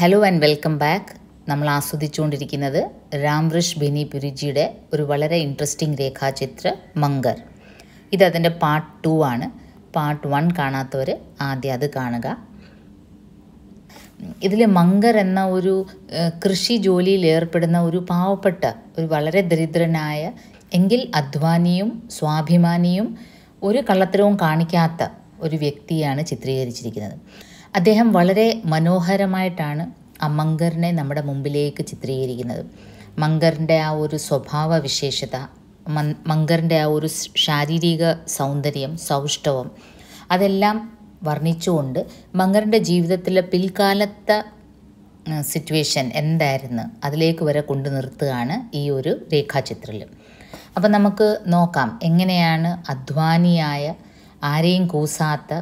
Hello and welcome back നമ്മൾ ആസ്വദിച്ചുകൊണ്ടിരിക്കുന്നത് രാംറിഷ് ബിനി പുരിജിയുടെ ഒരു വളരെ ഇൻട്രസ്റ്റിംഗ് രേഖാചിത്ര മങ്കർ അതിൻ്റെ പാർട്ട് ടു ആണ് പാർട്ട് വൺ കാണാത്തവർ ആദ്യം അത് കാണുക ഇതിൽ മങ്കർ എന്ന ഒരു കൃഷി ജോലിയിൽ ഏർപ്പെടുന്ന ഒരു പാവപ്പെട്ട ഒരു വളരെ ദരിദ്രനായ എങ്കിൽ അധ്വാനിയും സ്വാഭിമാനിയും ഒരു കള്ളത്തരവും കാണിക്കാത്ത ഒരു വ്യക്തിയാണ് ചിത്രീകരിച്ചിരിക്കുന്നത് അദ്ദേഹം വളരെ മനോഹരമായിട്ടാണ് അമങ്കറിനെ നമ്മുടെ മുമ്പിലേക്ക് ചിത്രീകരിക്കുന്നത് മങ്കറിൻ്റെ ആ ഒരു സ്വഭാവ വിശേഷത മങ്കറിൻ്റെ ആ ഒരു ശാരീരിക സൗന്ദര്യം സൗഷ്ഠവം അതെല്ലാം വർണ്ണിച്ചുകൊണ്ട് മങ്കറിൻ്റെ ജീവിതത്തിലെ പിൽക്കാലത്ത സിറ്റുവേഷൻ എന്തായിരുന്നു അതിലേക്ക് വരെ കൊണ്ടു നിർത്തുകയാണ് ഈ ഒരു രേഖാചിത്രത്തിൽ അപ്പം നമുക്ക് നോക്കാം എങ്ങനെയാണ് അധ്വാനിയായ ആരെയും കൂസാത്ത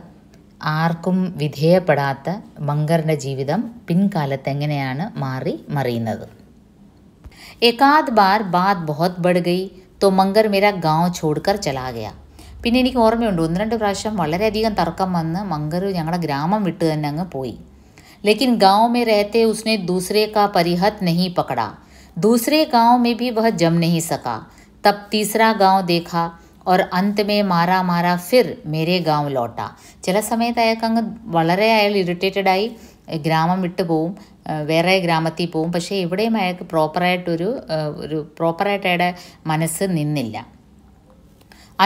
ആർക്കും വിധേയപ്പെടാത്ത മങ്കറിൻ്റെ ജീവിതം പിൻകാലത്ത് എങ്ങനെയാണ് മാറി മറിയുന്നത് എക്കാത് ബാർ ബാത് ബഹുത് ബഡ് ഗൈ തോ മങ്കർ മേരാ ഗാവ് ചോടുക്കർ ചലാ ഗയാ പിന്നെ എനിക്ക് ഓർമ്മയുണ്ട് ഒന്ന് രണ്ട് പ്രാവശ്യം വളരെയധികം തർക്കം വന്ന് മങ്കർ ഞങ്ങളുടെ ഗ്രാമം വിട്ട് തന്നെ അങ്ങ് പോയി लेकिन गांव में रहते उसने दूसरे का परिहत नहीं पकड़ा दूसरे गांव में भी वह जम नहीं सका तब तीसरा गांव देखा और अंत में മാറാ മാറാ ഫിർ മേരെ ഗാവ് ലോട്ട ചില സമയത്ത് അയാൾക്ക് അങ്ങ് വളരെ അയാൾ ഇറിറ്റേറ്റഡായി ഗ്രാമം വിട്ടു പോവും വേറെ ഗ്രാമത്തിൽ പോവും പക്ഷേ എവിടെയും അയാൾക്ക് പ്രോപ്പറായിട്ടൊരു ഒരു പ്രോപ്പറായിട്ട് അയാളുടെ മനസ്സ് നിന്നില്ല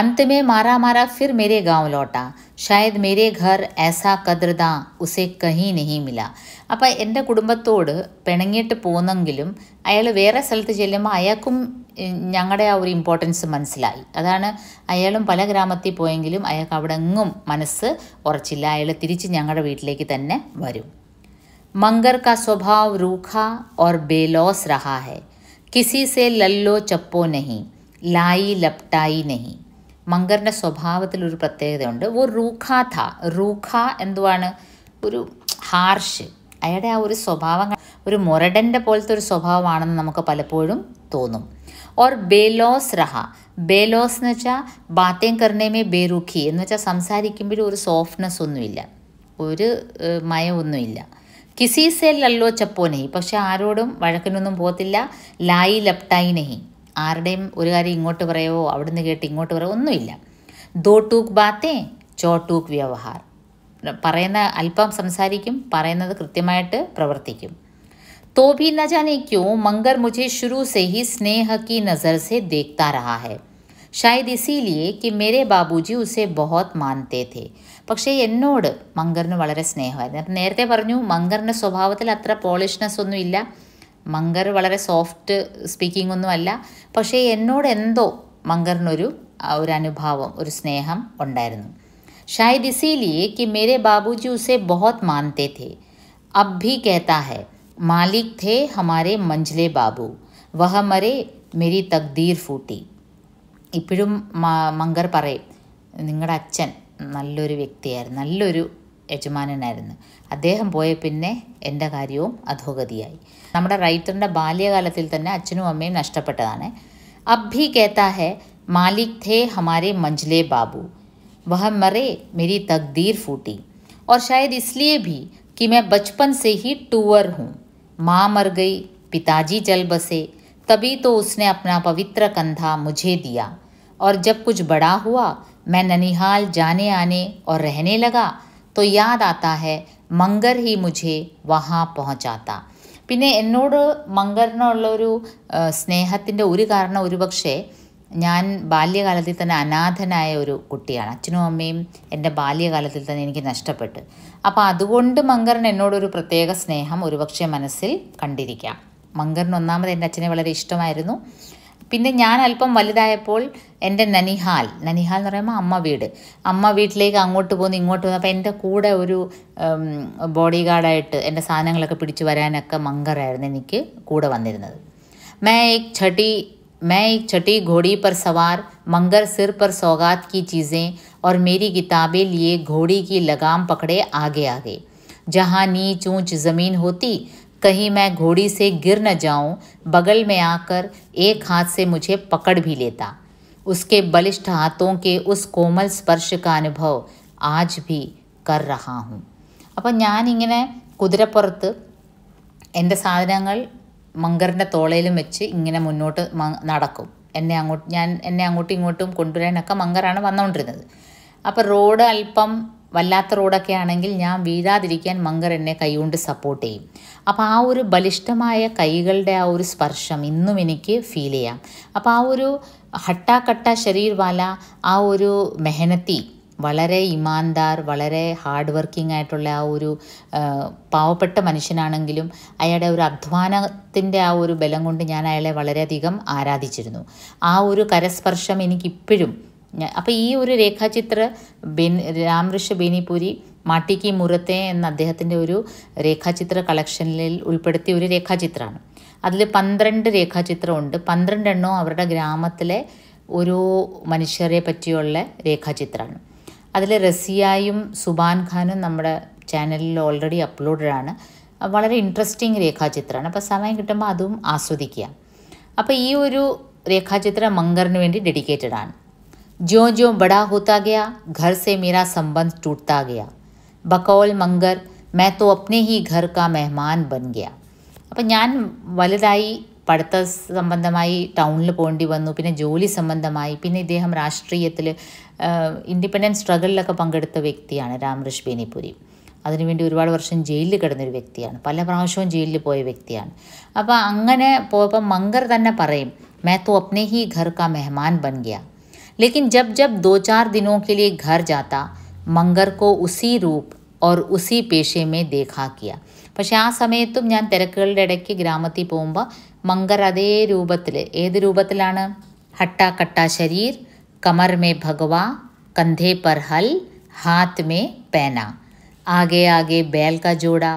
अंत में मारा मारा फिर मेरे गांव लौटा शायद मेरे घर ऐसा കദ്രത ഉസെ കഹി നഹി മില അപ്പം എൻ്റെ കുടുംബത്തോട് പിണങ്ങിയിട്ട് പോകുന്നെങ്കിലും അയാൾ വേറെ സ്ഥലത്ത് ചെല്ലുമ്പോൾ അയാൾക്കും ഞങ്ങളുടെ ആ ഒരു ഇമ്പോർട്ടൻസ് മനസ്സിലായി അതാണ് അയാളും പല ഗ്രാമത്തിൽ പോയെങ്കിലും അയാൾക്ക് അവിടെ എങ്ങും മനസ്സ് ഉറച്ചില്ല അയാൾ തിരിച്ച് ഞങ്ങളുടെ വീട്ടിലേക്ക് തന്നെ വരും മങ്കർ का स्वभाव रूखा और बेलौस रहा है किसी से लल्लो चप्पो नहीं लाई लपटाई नहीं മങ്കറിൻ്റെ സ്വഭാവത്തിൽ ഒരു പ്രത്യേകതയുണ്ട് ഓ റൂഖാഥ റൂഖ എന്തുവാണ് ഒരു ഹാർഷ് അയാളുടെ ആ ഒരു സ്വഭാവം ഒരു മുരടൻ്റെ പോലത്തെ ഒരു സ്വഭാവമാണെന്ന് നമുക്ക് പലപ്പോഴും തോന്നും ഓർ ബേലോസ് റഹ ബേലോസ് എന്ന് വെച്ചാൽ ബാത്തേം കർണേമേ ബേറുഖി എന്ന് വെച്ചാൽ സംസാരിക്കുമ്പോഴും ഒരു സോഫ്റ്റ്നെസ് ഒന്നുമില്ല ഒരു മയമൊന്നുമില്ല കിസീസേലല്ലോ ചപ്പോനെ പക്ഷെ ആരോടും വഴക്കിനൊന്നും പോകത്തില്ല ലായി ലപ്റ്റായി ആരുടെയും ഒരു കാര്യം ഇങ്ങോട്ട് പറയുമോ അവിടുന്ന് കേട്ട് ഇങ്ങോട്ട് പറയുമോ ഒന്നുമില്ല ദോ ടൂക്ക് ബാത്തേ ചോ ടൂക്ക് വ്യവഹാർ പറയുന്ന അല്പം സംസാരിക്കും പറയുന്നത് കൃത്യമായിട്ട് പ്രവർത്തിക്കും തോബി भी ക്യോ जाने മുജെ ഷുരു मुझे शुरू से ही स्नेह की नज़र से देखता रहा है ഇസിലിയെ കി മേരെ ബാബുജി ഉസെ ബഹോത് മാനത്തേ തേ പക്ഷേ എന്നോട് മങ്കറിന് വളരെ സ്നേഹമായിരുന്നു നേരത്തെ പറഞ്ഞു മങ്കറിൻ്റെ സ്വഭാവത്തിൽ അത്ര പോളിഷ്നെസ് ഒന്നുമില്ല മങ്കർ വളരെ സോഫ്റ്റ് സ്പീക്കിംഗ് ഒന്നുമല്ല പക്ഷേ എന്നോട് എന്തോ മങ്കറിനൊരു ഒരു അനുഭാവം ഒരു സ്നേഹം ഉണ്ടായിരുന്നു ഷായദ് इसीलिए കി മേരെ ബാബുജി ഉസേ ബഹോത് മാനത്തെ തേ അബ് ഭി കേത്താ ഹെ മാലിക് തേ ഹമാരെ मंझले ബാബു വഹ മരെ മെരി തക്ദീർ ഫൂട്ടി ഇപ്പോഴും മങ്കർ പറയും നിങ്ങളുടെ അച്ഛൻ നല്ലൊരു വ്യക്തിയായിരുന്നു നല്ലൊരു യജമാനനായിരുന്നു അദ്ദേഹം പോയ പിന്നെ എൻ്റെ കാര്യവും അധോഗതിയായി നമ്മുടെ റൈറ്ററിൻ്റെ ബാല്യകാലത്തിൽ തന്നെ അച്ഛനും अब भी कहता है मालिक थे हमारे मंजले बाबू वह मरे मेरी तकदीर फूटी और शायद इसलिए भी कि मैं बचपन से ही टूअर हूँ माँ मर गई पिताजी चल बसे तभी तो उसने अपना पवित्र कंधा मुझे दिया और जब कुछ बड़ा हुआ मैं ननिहाल जाने आने और रहने लगा तो याद आता है मंगर ഹി मुझे വഹാ പഹചാത്ത പിന്നെ എന്നോട് മങ്കറിനുള്ളൊരു സ്നേഹത്തിൻ്റെ ഒരു കാരണം ഒരുപക്ഷെ ഞാൻ ബാല്യകാലത്തിൽ തന്നെ അനാഥനായ ഒരു കുട്ടിയാണ് അച്ഛനും അമ്മയും എൻ്റെ ബാല്യകാലത്തിൽ തന്നെ എനിക്ക് നഷ്ടപ്പെട്ടു അപ്പോൾ അതുകൊണ്ട് മങ്കറിന് എന്നോടൊരു പ്രത്യേക സ്നേഹം ഒരുപക്ഷെ മനസ്സിൽ കണ്ടിരിക്കാം മങ്കറിന് ഒന്നാമത് എൻ്റെ അച്ഛനെ വളരെ ഇഷ്ടമായിരുന്നു പിന്നെ ഞാൻ അല്പം വലുതായപ്പോൾ എൻ്റെ നനിഹാൽ നനിഹാൽ എന്ന് പറയുമ്പോൾ അമ്മ വീട് അമ്മ വീട്ടിലേക്ക് അങ്ങോട്ട് പോകുന്നു ഇങ്ങോട്ട് പോകുന്നു അപ്പോൾ എൻ്റെ കൂടെ ഒരു ബോഡി ഗാർഡായിട്ട് എൻ്റെ സാധനങ്ങളൊക്കെ പിടിച്ചു വരാനൊക്കെ മങ്കറായിരുന്നു എനിക്ക് കൂടെ വന്നിരുന്നത് മേ എക് ഛട്ടി മേ എക് ഛട്ടി ഘോടി പർ സവാർ മങ്കർ സിർ പർ സോഗാത് കി ചീസേ ഓർ മേരി കിതാബിൽ लिए घोड़ी കി ലഗാം पकड़े ആകെ ആകെ ജഹാ നീ ചൂച്ച് ജമീൻ ഹോത്തി कहीं मैं घोड़ी से गिर न जाऊं बगल में आकर एक हाथ से मुझे पकड़ भी लेता उसके बलिष्ठ हाथों के उस कोमल സ്പർശ का അനുഭവ് ആജ് ഭി കർ റഹാ ഹും അപ്പം ഞാനിങ്ങനെ കുതിരപ്പുറത്ത് എൻ്റെ സാധനങ്ങൾ മങ്കറിൻ്റെ തോളയിലും വെച്ച് ഇങ്ങനെ മുന്നോട്ട് നടക്കും എന്നെ അങ്ങോട്ട് ഞാൻ എന്നെ അങ്ങോട്ടും ഇങ്ങോട്ടും കൊണ്ടുവരാനൊക്കെ മങ്കറാണ് വന്നുകൊണ്ടിരുന്നത് അപ്പോൾ റോഡ് അല്പം വല്ലാത്ത റോഡൊക്കെ ആണെങ്കിൽ ഞാൻ വീഴാതിരിക്കാൻ മങ്കർ എന്നെ കൈകൊണ്ട് സപ്പോർട്ട് ചെയ്യും അപ്പോൾ ആ ഒരു ബലിഷ്ഠമായ കൈകളുടെ ആ ഒരു സ്പർശം ഇന്നും എനിക്ക് ഫീൽ ചെയ്യാം അപ്പോൾ ആ ഒരു ഹട്ടാക്കട്ട വാല ആ ഒരു മെഹനത്തി വളരെ ഇമാൻദാർ വളരെ ഹാർഡ് വർക്കിംഗ് ആയിട്ടുള്ള ആ ഒരു പാവപ്പെട്ട മനുഷ്യനാണെങ്കിലും അയാളുടെ ഒരു അധ്വാനത്തിൻ്റെ ആ ഒരു ബലം കൊണ്ട് ഞാൻ അയാളെ വളരെയധികം ആരാധിച്ചിരുന്നു ആ ഒരു കരസ്പർശം എനിക്കിപ്പോഴും അപ്പോൾ ഈ ഒരു രേഖാചിത്ര ബെൻ രാമകൃഷ്ണ ബേനിപൂരി മാട്ടിക്ക് മുറത്തെ എന്ന അദ്ദേഹത്തിൻ്റെ ഒരു രേഖാചിത്ര കളക്ഷനിൽ ഉൾപ്പെടുത്തിയ ഒരു രേഖാചിത്രമാണ് അതിൽ പന്ത്രണ്ട് രേഖാചിത്രമുണ്ട് പന്ത്രണ്ടെണ്ണവും അവരുടെ ഗ്രാമത്തിലെ ഓരോ മനുഷ്യരെ പറ്റിയുള്ള രേഖാചിത്രമാണ് അതിൽ റസിയായും സുബാൻ ഖാനും നമ്മുടെ ചാനലിൽ ഓൾറെഡി അപ്ലോഡഡാണ് വളരെ ഇൻട്രസ്റ്റിംഗ് രേഖാചിത്രമാണ് അപ്പോൾ സമയം കിട്ടുമ്പോൾ അതും ആസ്വദിക്കുക അപ്പോൾ ഈ ഒരു രേഖാചിത്രം മങ്കറിന് വേണ്ടി ഡെഡിക്കേറ്റഡ് ആണ് ज्यो ज्यो बड़ा होता गया घर से मेरा संबंध टूटता गया बकौल मंगर मैं तो अपने ही घर का मेहमान बन गया അപ്പം ഞാൻ വലുതായി പഠിത്ത സംബന്ധമായി ടൗണിൽ പോകേണ്ടി വന്നു പിന്നെ ജോലി സംബന്ധമായി പിന്നെ ഇദ്ദേഹം രാഷ്ട്രീയത്തിൽ ഇൻഡിപെൻഡൻസ് സ്ട്രഗിളിലൊക്കെ പങ്കെടുത്ത വ്യക്തിയാണ് രാമകൃഷ് ബേനിപുരി അതിനുവേണ്ടി ഒരുപാട് വർഷം ജയിലിൽ കിടന്നൊരു വ്യക്തിയാണ് പല പ്രാവശ്യവും ജയിലിൽ പോയ വ്യക്തിയാണ് അപ്പോൾ അങ്ങനെ പോയപ്പോൾ മങ്കർ തന്നെ പറയും മേ തോ അപ്നെ ഹി ഘർ കാ മെഹ്മാൻ ബൻ ഗയ लेकिन जब जब दो चार दिनों के लिए घर जाता मंगर को उसी रूप और उसी पेशे में देखा किया पशे आ समय तुम या तेरक ग्राम मंगर अदे रूप रूप हट्टा कट्टा शरीर कमर में भगवा कंधे पर हल हाथ में पैना आगे आगे बैल का जोड़ा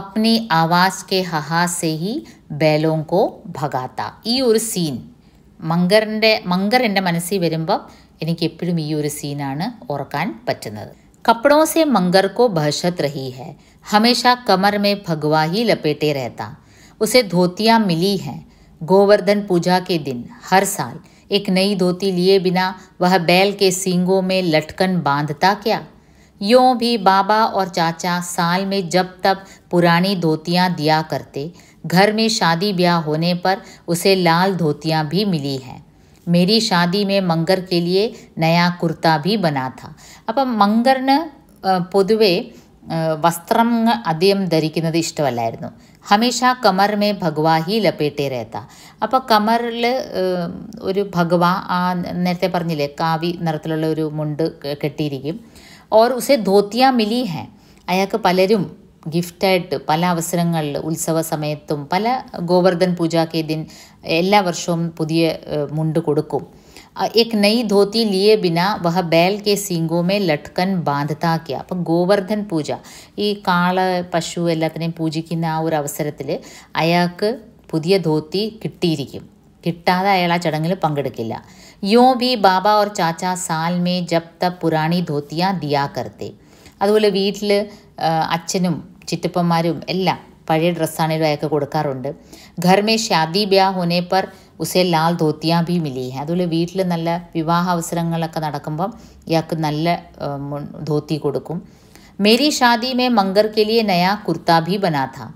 अपनी आवाज़ के हहा से ही बैलों को भगाता ई और सीन മങ്കറിൻ്റെ മങ്കർ എൻ്റെ മനസ്സിൽ വരുമ്പം എനിക്കെപ്പോഴും ഈ ഒരു സീനാണ് ഓർക്കാൻ പറ്റുന്നത് से मंगर को बहशत रही है हमेशा कमर में भगवा ही लपेटे रहता उसे धोतियाँ मिली हैं गोवर्धन पूजा के दिन हर साल एक नई धोती लिए बिना वह बैल के सींगों में लटकन बांधता क्या यों भी बाबा और चाचा साल में जब तब पुरानी धोतियाँ दिया करते घर में शादी ब्याह होने पर उसे लाल धोतियाँ भी मिली हैं मेरी शादी में मंगर के लिए नया कुर्ता भी बना था അപ്പം മങ്കറിന് പൊതുവേ വസ്ത്രം അധികം ധരിക്കുന്നത് ഇഷ്ടമല്ലായിരുന്നു ഹമേഷ കമർമേ ഭഗവാ ഹി ലപ്പേട്ടേ രേത്ത അപ്പോൾ കമറിൽ ഒരു ഭഗവാ ആ നേരത്തെ പറഞ്ഞില്ലേ കാവി നിറത്തിലുള്ള ഒരു മുണ്ട് കെട്ടിയിരിക്കും ഓർ ഉസേ ധോത്തിയ മിലി ഹേ അയാൾക്ക് പലരും ഗിഫ്റ്റായിട്ട് പല അവസരങ്ങളിൽ ഉത്സവ സമയത്തും പല ഗോവർദ്ധൻ പൂജ ദിൻ എല്ലാ വർഷവും പുതിയ മുണ്ട് കൊടുക്കും എക് नई ധോത്തി ലിയെ ബിന വഹ बैल के സിംഗോമേ में ലട്ട്കൻ ബാന്ധതാ അപ്പം ഗോവർദ്ധൻ പൂജ ഈ കാള പശു എല്ലാത്തിനെയും പൂജിക്കുന്ന ആ ഒരു അവസരത്തിൽ അയാൾക്ക് പുതിയ ധോത്തി കിട്ടിയിരിക്കും കിട്ടാതെ അയാൾ ആ ചടങ്ങിൽ പങ്കെടുക്കില്ല യോ ബി ബാബ ഓർ ചാച്ച സാൽമേ ജപ്ത പുരാണി ധോത്തിയ ദിയാ കർത്തേ അതുപോലെ വീട്ടിൽ അച്ഛനും ചിറ്റപ്പന്മാരും എല്ലാം പഴയ ഡ്രസ്സാണെങ്കിലും അയാൾക്ക് കൊടുക്കാറുണ്ട് ഘർമേ ഷാദി ബ്യാ ഹോനെ പർ ഉസേ ലാൽ ധോത്തിയാ ഭീ മിലി അതുപോലെ വീട്ടിൽ നല്ല വിവാഹ അവസരങ്ങളൊക്കെ നടക്കുമ്പം ഇയാൾക്ക് നല്ല ധോത്തി കൊടുക്കും मेरी शादी में मंगर के लिए नया कुर्ता भी बना था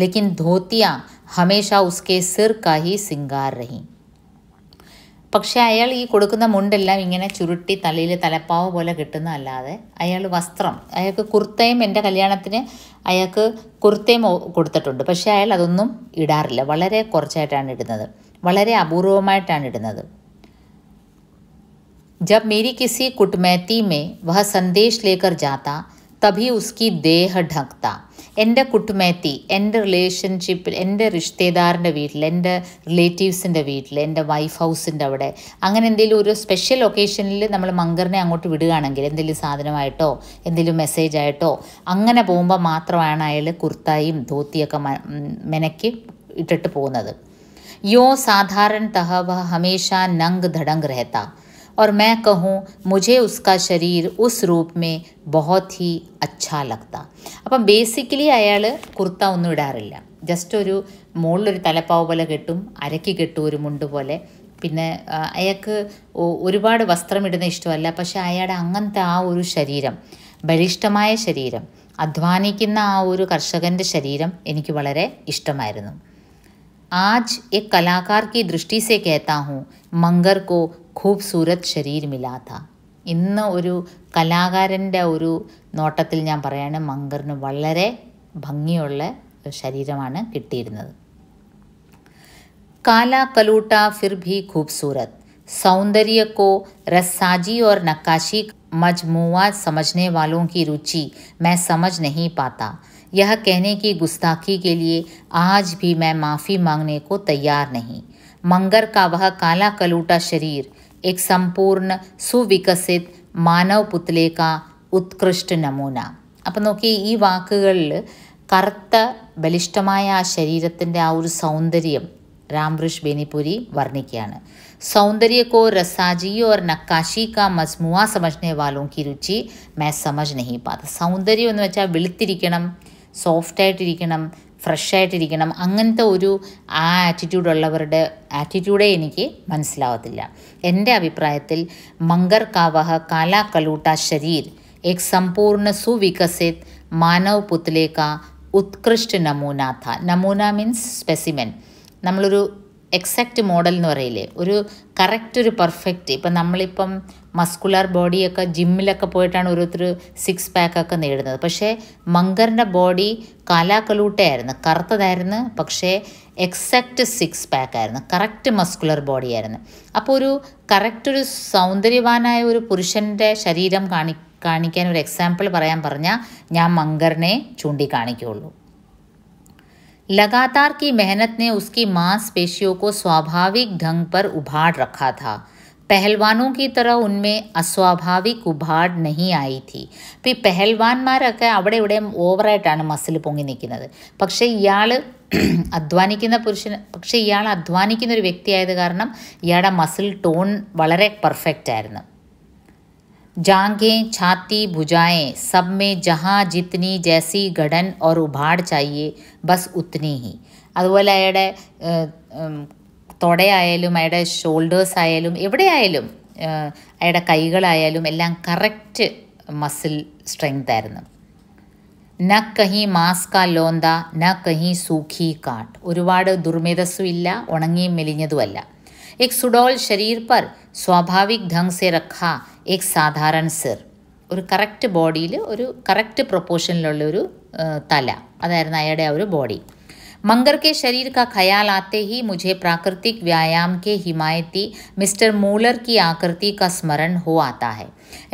लेकिन धोतियाँ हमेशा उसके सिर का ही सिंगार रहीं പക്ഷേ അയാൾ ഈ കൊടുക്കുന്ന മുണ്ടെല്ലാം ഇങ്ങനെ ചുരുട്ടി തലയിൽ തലപ്പാവ് പോലെ കിട്ടുന്നതല്ലാതെ അയാൾ വസ്ത്രം അയാൾക്ക് കുർത്തയും എൻ്റെ കല്യാണത്തിന് അയാൾക്ക് കുർത്തയും കൊടുത്തിട്ടുണ്ട് പക്ഷേ അയാൾ അതൊന്നും ഇടാറില്ല വളരെ കുറച്ചായിട്ടാണ് ഇടുന്നത് വളരെ അപൂർവമായിട്ടാണ് ഇടുന്നത് जब मेरी किसी कुटमैती में वह संदेश लेकर जाता तभी उसकी देह ढकता എൻ്റെ കുട്ടുമേത്തി എൻ്റെ റിലേഷൻഷിപ്പിൽ എൻ്റെ റിഷ്തേദാറിൻ്റെ വീട്ടിൽ എൻ്റെ റിലേറ്റീവ്സിൻ്റെ വീട്ടിൽ എൻ്റെ വൈഫ് ഹൗസിൻ്റെ അവിടെ അങ്ങനെ എന്തെങ്കിലും ഒരു സ്പെഷ്യൽ ലൊക്കേഷനിൽ നമ്മൾ മങ്കറിനെ അങ്ങോട്ട് വിടുകയാണെങ്കിൽ എന്തെങ്കിലും സാധനമായിട്ടോ എന്തെങ്കിലും മെസ്സേജായിട്ടോ അങ്ങനെ പോകുമ്പോൾ മാത്രമാണ് അയാൾ കുർത്തായും ധോത്തിയൊക്കെ മെനക്കി ഇട്ടിട്ട് പോകുന്നത് യോ സാധാരണ തഹവ ഹമേഷ നങ് ധടങ് രഹത്ത और मैं कहूँ मुझे उसका ശരീർ ഉസ് റൂപ് മേ ബഹോത് ഹി അച്ഛാ ലഗ്ത അപ്പം ബേസിക്കലി അയാൾ കുർത്ത ഒന്നും ഇടാറില്ല ജസ്റ്റ് ഒരു മുകളിലൊരു തലപ്പാവ് പോലെ കെട്ടും അരക്കി കെട്ടും ഒരു മുണ്ട് പോലെ പിന്നെ അയാൾക്ക് ഒരുപാട് വസ്ത്രം ഇടുന്ന ഇഷ്ടമല്ല പക്ഷേ അയാളുടെ അങ്ങനത്തെ ആ ഒരു ശരീരം ബലിഷ്ഠമായ ശരീരം അധ്വാനിക്കുന്ന ആ ഒരു കർഷകൻ്റെ ശരീരം എനിക്ക് വളരെ ഇഷ്ടമായിരുന്നു आज एक कलाकार की दृष्टि से कहता हूँ मंगर को खूबसूरत शरीर मिला था इन और कलाकार നോട്ടത്തിൽ ഞാൻ പറയാണ് वाले भंगिया शरीर ശരീരമാണ് काला कलूटा फिर भी खूबसूरत सौंदर्य को रस्साजी और नक्काशी मजमुआ समझने वालों की रुचि मैं समझ नहीं पाता यह कहने की गुस्ताखी के लिए आज भी मैं माफ़ी मांगने को तैयार नहीं मंगर का वह काला कलूटा शरीर एक സമ്പൂർണ്ണ സുവികസിത് മാനവ് പുത്ലേക്ക ഉത്കൃഷ്ട നമൂന അപ്പം നോക്കി ഈ വാക്കുകളിൽ കറുത്ത ബലിഷ്ഠമായ ആ ശരീരത്തിൻ്റെ ആ ഒരു സൗന്ദര്യം रामवृष बेनीपुरी वर्णिक्यान सौंदर्य को रसाजी और नक्काशी का मजमुआ समझने वालों की रुचि मैं समझ नहीं पाता സൗന്ദര്യം എന്ന് വെച്ചാൽ വെളുത്തിരിക്കണം സോഫ്റ്റായിട്ടിരിക്കണം ഫ്രഷ് ആയിട്ടിരിക്കണം അങ്ങനത്തെ ഒരു ആ ആറ്റിറ്റ്യൂഡ് ഉള്ളവരുടെ ആറ്റിറ്റ്യൂഡേ എനിക്ക് മനസ്സിലാവത്തില്ല എൻ്റെ അഭിപ്രായത്തിൽ മങ്കർ കാവഹ കാലാ കലൂട്ട ശരീർ एक संपूर्ण सुविकसित മാനവ് പുത്തിലേക്ക ഉത്കൃഷ്ട നമൂനാഥ നമൂന മീൻസ് സ്പെസിമെൻ നമ്മളൊരു എക്സാക്റ്റ് മോഡൽ എന്ന് പറയില്ലേ ഒരു കറക്റ്റ് ഒരു പെർഫെക്റ്റ് ഇപ്പം നമ്മളിപ്പം മസ്കുലാർ ബോഡിയൊക്കെ ജിമ്മിലൊക്കെ പോയിട്ടാണ് ഓരോരുത്തർ സിക്സ് പാക്കൊക്കെ നേടുന്നത് പക്ഷേ മങ്കറിൻ്റെ ബോഡി കാലാക്കലൂട്ടയായിരുന്നു കറുത്തതായിരുന്നു പക്ഷേ എക്സാക്റ്റ് സിക്സ് പാക്കായിരുന്നു കറക്റ്റ് മസ്കുലർ ആയിരുന്നു അപ്പോൾ ഒരു കറക്റ്റ് ഒരു സൗന്ദര്യവാനായ ഒരു പുരുഷൻ്റെ ശരീരം കാണി കാണിക്കാൻ ഒരു എക്സാമ്പിൾ പറയാൻ പറഞ്ഞാൽ ഞാൻ മങ്കറിനെ ചൂണ്ടിക്കാണിക്കുകയുള്ളൂ लगातार की मेहनत ने उसकी मांसपेशियों को स्वाभाविक ढंग पर उभाड़ रखा था पहलवानों की तरह उनमें अस्वाभाविक उभाड़ नहीं आई थी पी पहलवान्मार अवड़े इवे ओवर मसल पोंग निका पक्षे इया अध्वानी पुरुष पक्षे इया अध्वानिक व्यक्ति आयोजन इसल टोण वाले पर्फेक्ट पेर्फक्ट જાંકે છાતી ભુજાએ સબમે જહા જેટની જેસી ગડન ઓર ઉભાડ ચાહીએ બસ ઉતની હી અલાયડે તોડે આયલુ માયડે શોલ્ડર્સ આયલુ એવડે આયલુ આયડે કાઈગલ આયલુ એલમ કરક્ટ મસલ સ્ટ્રેન્થ આયરન ન કહી માસ કા લોંડા ન કહી સૂખી કાટ ઓર વાડે દુર્મેદસુ ઇલ્લ ઉણંગી મેલિન્યાદુ વલ્લ એક્સડોલ શરીર પર સ્વાભાવિક ધંગ સે રખા ഏക് സാധാരൺ സിർ ഒരു കറക്റ്റ് ബോഡിയിൽ ഒരു കറക്റ്റ് പ്രൊപ്പോർഷനിലുള്ള ഒരു തല അതായിരുന്നു അയാളുടെ ആ ഒരു ബോഡി मंगर के शरीर ഖയാൽ ആത്തേ ഹി മുജെ പ്രാകൃതിക് प्राकृतिक കെ ഹിമായത്തി മിസ്റ്റർ मिस्टर കി ആകൃതി ക സ്മരൺ ഹോ हो आता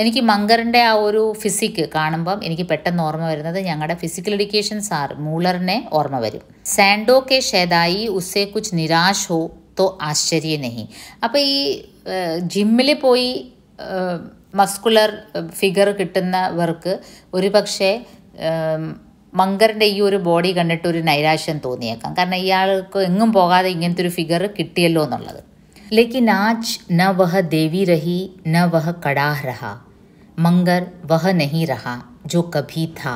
എനിക്ക് മങ്കറിൻ്റെ ആ ഒരു ഫിസിക്ക് കാണുമ്പം എനിക്ക് പെട്ടെന്ന് ഓർമ്മ വരുന്നത് ഞങ്ങളുടെ ഫിസിക്കൽ എഡ്യൂക്കേഷൻ സാർ മൂളറിനെ ഓർമ്മ വരും സാൻഡോ കെ ഷേദായി ഉസെ കുച്ച് നിരാശ് ഹോ തോ ആശ്ചര്യ നെഹി അപ്പോൾ ഈ ജിമ്മിൽ പോയി മസ്കുലർ ഫിഗർ കിട്ടുന്നവർക്ക് ഒരു പക്ഷേ മങ്കറിൻ്റെ ഈ ഒരു ബോഡി കണ്ടിട്ട് ഒരു നൈരാശ്യം തോന്നിയേക്കാം കാരണം ഇയാൾക്ക് എങ്ങും പോകാതെ ഇങ്ങനത്തെ ഒരു ഫിഗർ കിട്ടിയല്ലോ എന്നുള്ളത് ലേക്കിൻ ആജ് ന വഹ ദേവി രഹി ന വഹ കടാഹ് രഹ മങ്കർ വഹ നഹി രഹ ജോ കഭി ഥാ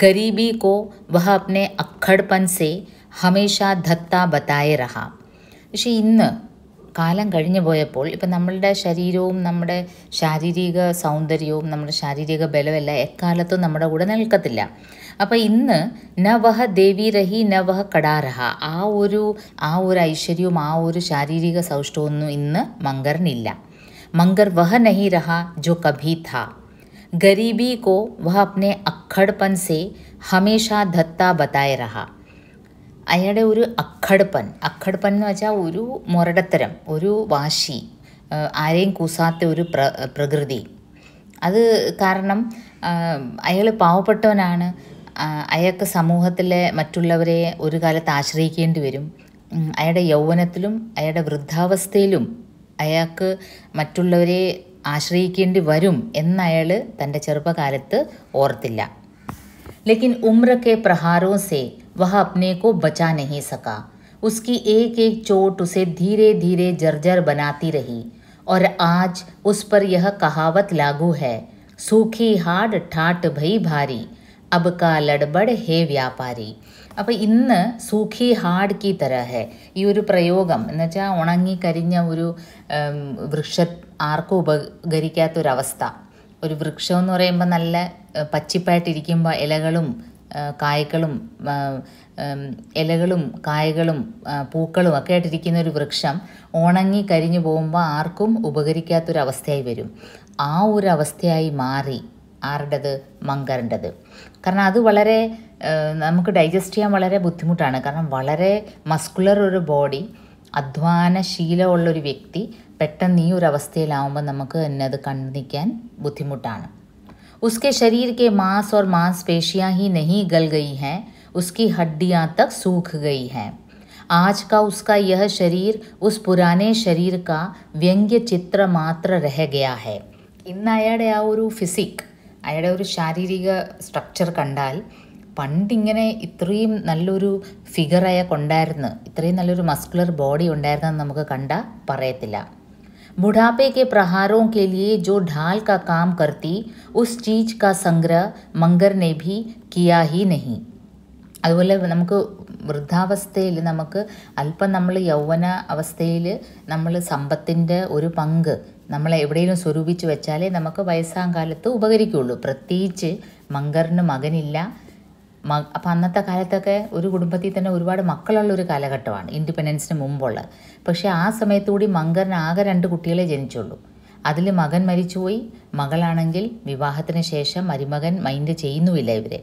गरीबी को വഹ അപ്നെ അഖഡ്പൻ സെ ഹമേഷ ധത്ത ബതായ രഹ പക്ഷേ ഇന്ന് കാലം കഴിഞ്ഞു പോയപ്പോൾ ഇപ്പം നമ്മളുടെ ശരീരവും നമ്മുടെ ശാരീരിക സൗന്ദര്യവും നമ്മുടെ ശാരീരിക ബലമെല്ലാം എക്കാലത്തും നമ്മുടെ കൂടെ നിൽക്കത്തില്ല അപ്പോൾ ഇന്ന് നവഹ ദേവി രഹി നവഹ കടാരഹ ആ ഒരു ആ ഒരു ഐശ്വര്യവും ആ ഒരു ശാരീരിക സൗഷ്ടമൊന്നും ഇന്ന് മങ്കറിനില്ല മങ്കർ വഹ നഹി രഹ ജോ കഭി ഥ ഗരീബി കോ വഹ അപ്നെ അഖടപ്പൻ സേ ഹമേഷ ധത്ത ബതായ രഹ അയാളുടെ ഒരു അക്കടുപ്പൻ അക്കടുപ്പൻ എന്ന് വെച്ചാൽ ഒരു മുരടത്തരം ഒരു വാശി ആരെയും കൂസാത്ത ഒരു പ്ര പ്രകൃതി അത് കാരണം അയാൾ പാവപ്പെട്ടവനാണ് അയാൾക്ക് സമൂഹത്തിലെ മറ്റുള്ളവരെ ഒരു കാലത്ത് ആശ്രയിക്കേണ്ടി വരും അയാളുടെ യൗവനത്തിലും അയാളുടെ വൃദ്ധാവസ്ഥയിലും അയാൾക്ക് മറ്റുള്ളവരെ ആശ്രയിക്കേണ്ടി വരും എന്നയാൾ തൻ്റെ ചെറുപ്പകാലത്ത് ഓർത്തില്ല ലേക്കിൻ ഉമ്രക്കെ പ്രഹാരവും സേ वह अपने को बचा नहीं सका उसकी एक एक चोट उसे धीरे धीरे जर्जर बनाती रही और आज उस पर यह कहावत लागू है सूखी हाड ठाट भई भारी अब का लड़बड़ हे व्यापारी अब इन सूखी हाड की तरह है ईर प्रयोग उणंगिकरी और वृक्ष आर्क उपकरवस्थ और ना पचिपाइट इलगूम കായ്കളും ഇലകളും കായകളും പൂക്കളും ഒക്കെ ആയിട്ടിരിക്കുന്ന ഒരു വൃക്ഷം ഉണങ്ങി കരിഞ്ഞു പോകുമ്പോൾ ആർക്കും ഉപകരിക്കാത്തൊരവസ്ഥയായി വരും ആ ഒരു അവസ്ഥയായി മാറി ആരുടേത് മങ്കറിൻ്റെത് കാരണം അത് വളരെ നമുക്ക് ഡൈജസ്റ്റ് ചെയ്യാൻ വളരെ ബുദ്ധിമുട്ടാണ് കാരണം വളരെ മസ്കുലർ ഒരു ബോഡി അധ്വാനശീലമുള്ളൊരു വ്യക്തി പെട്ടെന്ന് ഈ ഒരു അവസ്ഥയിലാവുമ്പോൾ നമുക്ക് എന്നത് കണ്ടു ബുദ്ധിമുട്ടാണ് उसके शरीर के मांस और मांसपेशियां ही नहीं गल गई हैं उसकी हड्डियां तक सूख गई हैं आज का उसका यह शरीर उस पुराने शरीर का व्यंग्य चित्र मात्र रह गया है ഇന്ന് അയാളുടെ ആ ഒരു ഫിസിക് അയാളുടെ ഒരു ശാരീരിക സ്ട്രക്ചർ കണ്ടാൽ പണ്ടിങ്ങനെ ഇത്രയും നല്ലൊരു ഫിഗർ അയാൾക്ക് ഉണ്ടായിരുന്നു ഇത്രയും നല്ലൊരു മസ്കുലർ ബോഡി ഉണ്ടായിരുന്നെന്ന് നമുക്ക് കണ്ട പറയത്തില്ല बुढ़ापे के प्रहारों के लिए जो ढाल का काम करती उस चीज़ का संग्रह मंगर ने भी किया ही नहीं അതുപോലെ നമുക്ക് വൃദ്ധാവസ്ഥയിൽ നമുക്ക് അല്പം നമ്മൾ യൗവന അവസ്ഥയിൽ നമ്മൾ സമ്പത്തിൻ്റെ ഒരു പങ്ക് നമ്മൾ എവിടെയെങ്കിലും സ്വരൂപിച്ച് വെച്ചാലേ നമുക്ക് വയസ്സാം കാലത്ത് ഉപകരിക്കുകയുള്ളൂ പ്രത്യേകിച്ച് മങ്കറിന് മകനില്ല മ അപ്പം അന്നത്തെ കാലത്തൊക്കെ ഒരു കുടുംബത്തിൽ തന്നെ ഒരുപാട് മക്കളുള്ള ഒരു കാലഘട്ടമാണ് ഇൻഡിപെൻഡൻസിന് മുമ്പുള്ള പക്ഷേ ആ സമയത്തുകൂടി മങ്കറിന് ആകെ രണ്ട് കുട്ടികളെ ജനിച്ചുള്ളൂ അതിൽ മകൻ മരിച്ചുപോയി മകളാണെങ്കിൽ വിവാഹത്തിന് ശേഷം മരുമകൻ മൈൻഡ് ചെയ്യുന്നുമില്ല ഇവരെ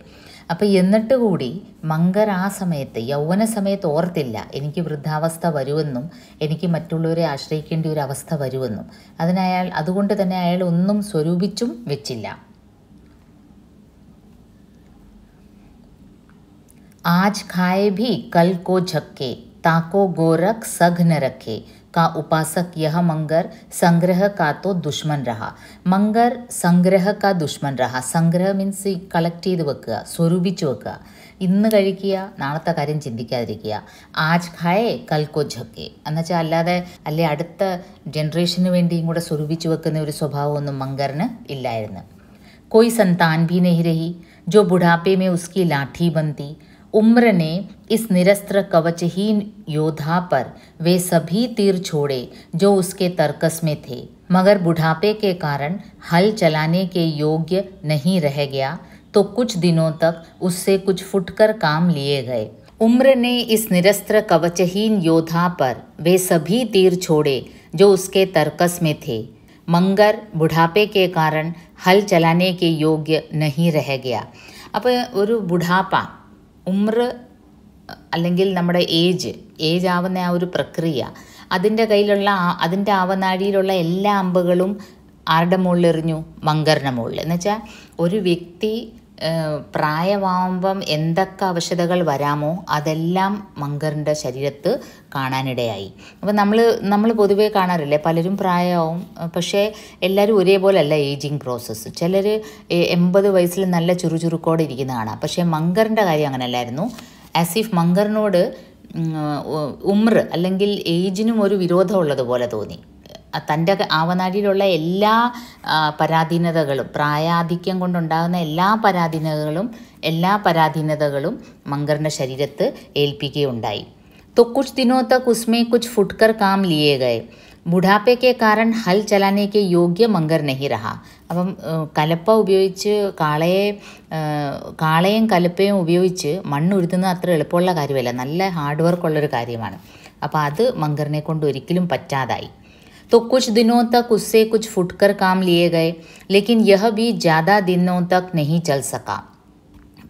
അപ്പം എന്നിട്ട് കൂടി മങ്കർ ആ സമയത്ത് യൗവന സമയത്ത് ഓർത്തില്ല എനിക്ക് വൃദ്ധാവസ്ഥ വരുമെന്നും എനിക്ക് മറ്റുള്ളവരെ ആശ്രയിക്കേണ്ട ഒരു അവസ്ഥ വരുമെന്നും അതിനയാൾ അതുകൊണ്ട് തന്നെ അയാൾ ഒന്നും സ്വരൂപിച്ചും വെച്ചില്ല आज खाए भी कल को झक्के ताको गोरख सघ न रखे का उपासक यह मंगर संग्रह का तो दुश्मन रहा मंगर സംഗ്രഹ കാ ദുഷ്മൻ റഹ സംഗ്രഹ മീൻസ് കളക്ട് ചെയ്ത് വെക്കുക സ്വരൂപിച്ച് വെക്കുക ഇന്ന് കഴിക്കുക നാളത്തെ കാര്യം ചിന്തിക്കാതിരിക്കുക ആജ് ഖായെ കൽക്കോ ഝക്കെ എന്നുവെച്ചാൽ അല്ലാതെ അല്ലെ അടുത്ത ജനറേഷന് വേണ്ടിയും കൂടെ സ്വരൂപിച്ച് വെക്കുന്ന ഒരു സ്വഭാവമൊന്നും മങ്കറിന് ഇല്ലായിരുന്നു കോയി സന്താൻ ഭി നഹി രഹി ജോ ബുഢാപ്പേ മേ ഉസ്കി ലാഠി ബന്തി उम्र ने इस निरस्त्र कवचहीन योद्धा पर वे सभी तीर छोड़े जो उसके तर्कस में थे मगर बुढ़ापे के कारण हल चलाने के योग्य नहीं रह गया तो कुछ दिनों तक उससे कुछ फुटकर काम लिए गए उम्र ने इस निरस्त्र कवचहीन योद्धा पर वे सभी तीर छोड़े जो उसके तर्कस में थे मंगर बुढ़ापे के कारण हल चलाने के योग्य नहीं रह गया अब बुढ़ापा ഉമ്ര അല്ലെങ്കിൽ നമ്മുടെ ഏജ് ഏജ് ആവുന്ന ആ ഒരു പ്രക്രിയ അതിൻ്റെ കയ്യിലുള്ള അതിൻ്റെ ആവനാഴിയിലുള്ള എല്ലാ അമ്പുകളും ആരുടെ മുകളിലെറിഞ്ഞു മങ്കറിൻ്റെ മുകളിൽ എന്ന് വെച്ചാൽ ഒരു വ്യക്തി പ്രായമാവുമ്പം എന്തൊക്കെ അവശതകൾ വരാമോ അതെല്ലാം മങ്കറിൻ്റെ ശരീരത്ത് കാണാനിടയായി അപ്പം നമ്മൾ നമ്മൾ പൊതുവേ കാണാറില്ലേ പലരും പ്രായമാവും പക്ഷേ എല്ലാവരും ഒരേപോലെയല്ല ഏജിങ് പ്രോസസ്സ് ചിലർ എൺപത് വയസ്സിൽ നല്ല ചുറുചുറുക്കോടെ ഇരിക്കുന്ന കാണാം പക്ഷേ മങ്കറിൻ്റെ കാര്യം അങ്ങനെയല്ലായിരുന്നു ആസ് ഇഫ് മങ്കറിനോട് ഉമ്ര അല്ലെങ്കിൽ ഏജിനും ഒരു വിരോധമുള്ളതുപോലെ തോന്നി തൻ്റെ ആവനാഴിയിലുള്ള എല്ലാ പരാധീനതകളും പ്രായാധിക്യം കൊണ്ടുണ്ടാകുന്ന എല്ലാ പരാധീനതകളും എല്ലാ പരാധീനതകളും മങ്കറിൻ്റെ ശരീരത്ത് ഏൽപ്പിക്കുകയുണ്ടായി തൊ കുച്ച് ദിനോത്ത तक കുച്ച് कुछ फुटकर काम लिए गए ബുഢാപ്പെ ഹൽ ചലാനേക്ക് യോഗ്യ മങ്കർ നെഹിറഹ അപ്പം കലപ്പ ഉപയോഗിച്ച് കാളയെ കാളയും കലപ്പയും ഉപയോഗിച്ച് ഉരുത്തുന്നത് അത്ര എളുപ്പമുള്ള കാര്യമല്ല നല്ല ഹാർഡ് വർക്കുള്ളൊരു കാര്യമാണ് അപ്പോൾ അത് മങ്കറിനെ കൊണ്ട് ഒരിക്കലും പറ്റാതായി तो कुछ दिनों तक उससे कुछ फुटकर काम लिए गए लेकिन यह भी ज़्यादा दिनों तक नहीं चल सका